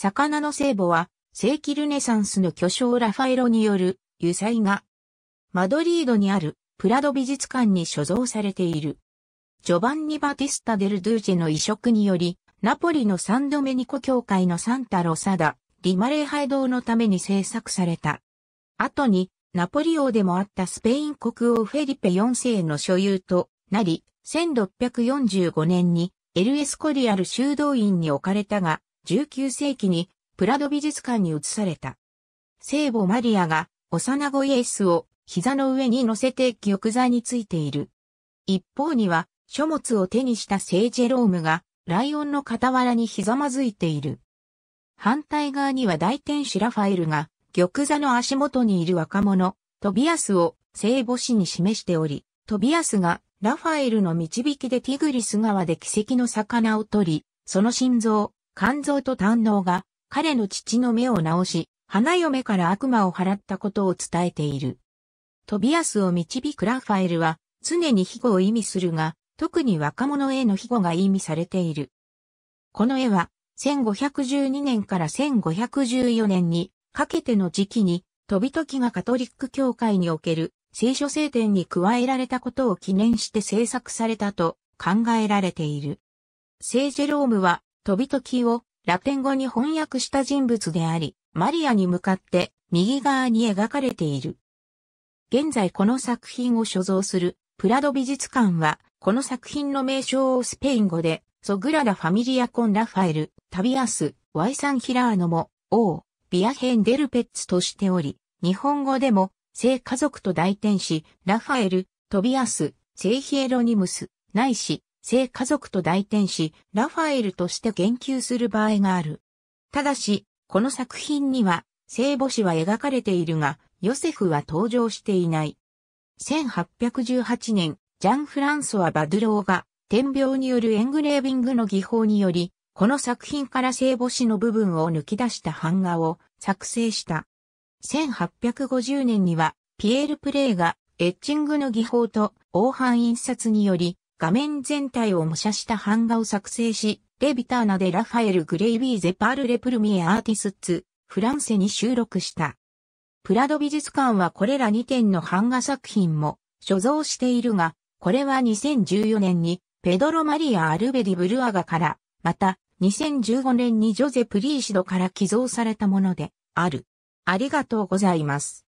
魚の聖母は、世紀ルネサンスの巨匠ラファエロによる油彩画。マドリードにあるプラド美術館に所蔵されている。ジョバンニ・バティスタ・デル・ドゥーチェの移植により、ナポリのサンドメニコ教会のサンタ・ロサダ、リマレーハイ堂のために制作された。後に、ナポリ王でもあったスペイン国王フェリペ4世の所有となり、1645年にエルエスコリアル修道院に置かれたが、19世紀にプラド美術館に移された。聖母マリアが幼子イエスを膝の上に乗せて玉座についている。一方には書物を手にした聖ジェロームがライオンの傍らにひざまずいている。反対側には大天使ラファエルが玉座の足元にいる若者、トビアスを聖母子に示しており、トビアスがラファエルの導きでティグリス川で奇跡の魚を取り、その心臓、肝臓と胆脳が彼の父の目を治し、花嫁から悪魔を払ったことを伝えている。トビアスを導くラファエルは常に庇護を意味するが、特に若者への庇護が意味されている。この絵は1512年から1514年にかけての時期に飛び時がカトリック教会における聖書聖典に加えられたことを記念して制作されたと考えられている。聖ジェロームは飛び時をラテン語に翻訳した人物であり、マリアに向かって右側に描かれている。現在この作品を所蔵するプラド美術館は、この作品の名称をスペイン語で、ソグラダ・ファミリア・コン・ラファエル、タビアス、ワイサン・ヒラーノも、王、ビアヘン・デルペッツとしており、日本語でも、聖家族と代天し、ラファエル、トビアス、聖ヒエロニムス、ないし、聖家族と代天し、ラファエルとして言及する場合がある。ただし、この作品には、聖母子は描かれているが、ヨセフは登場していない。1818年、ジャン・フランソワ・バドゥローが、天病によるエングレービングの技法により、この作品から聖母子の部分を抜き出した版画を作成した。1850年には、ピエール・プレイが、エッチングの技法と、黄斑印刷により、画面全体を模写した版画を作成し、レビターナでラファエル・グレイビー・ゼパール・レプルミエ・アーティスツ、フランセに収録した。プラド美術館はこれら2点の版画作品も所蔵しているが、これは2014年にペドロ・マリア・アルベディ・ブルアガから、また2015年にジョゼ・プリーシドから寄贈されたものである。ありがとうございます。